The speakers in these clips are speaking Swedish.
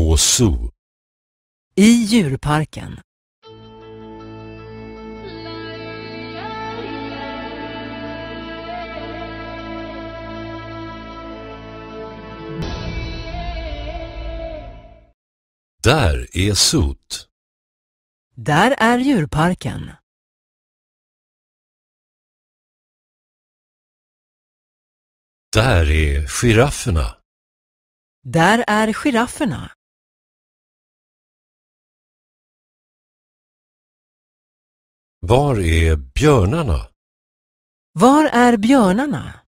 på Zoo. I djurparken. Där är Sot. Där är djurparken. Där är girafferna. Där är girafferna. Var är björnarna? Var är björnarna?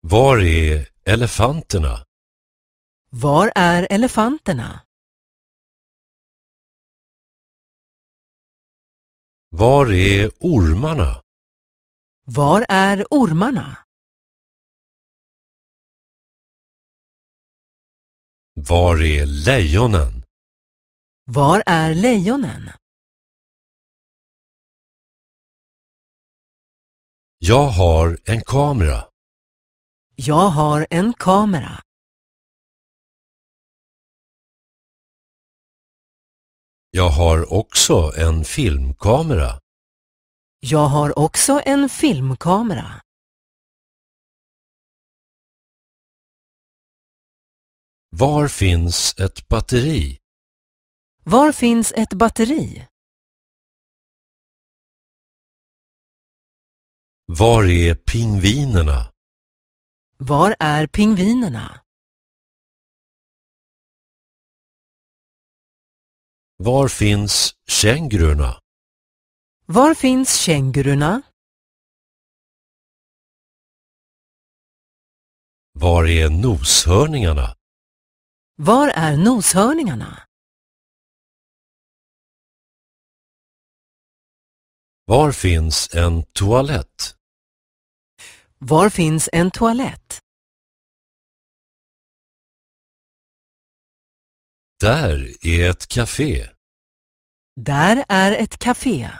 Var är elefanterna? Var är elefanterna? Var är ormarna? Var är ormarna? Var är lejonen? Var är lejonen? Jag har en kamera. Jag har en kamera. Jag har också en filmkamera. Jag har också en filmkamera. Var finns ett batteri? Var finns ett batteri? Var är pingvinerna? Var är pingvinerna? Var finns kängurorna? Var finns kängurorna? Var är noshörningarna? Var är noshörningarna? Var finns en toalett? Var finns en toalett? Där är ett café. Där är ett café.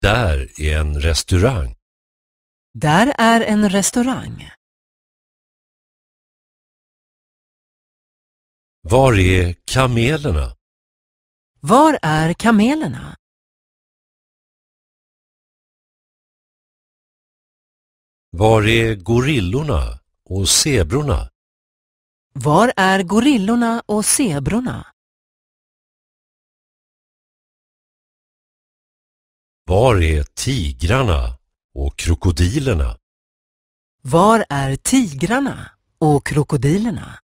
Där är en restaurang. Där är en restaurang. Var är kamelerna? Var är kamelerna? Var är gorillorna och zebrorna? Var är gorillorna och zebrorna? Var är tigrarna och krokodilerna? Var är tigrarna och krokodilerna?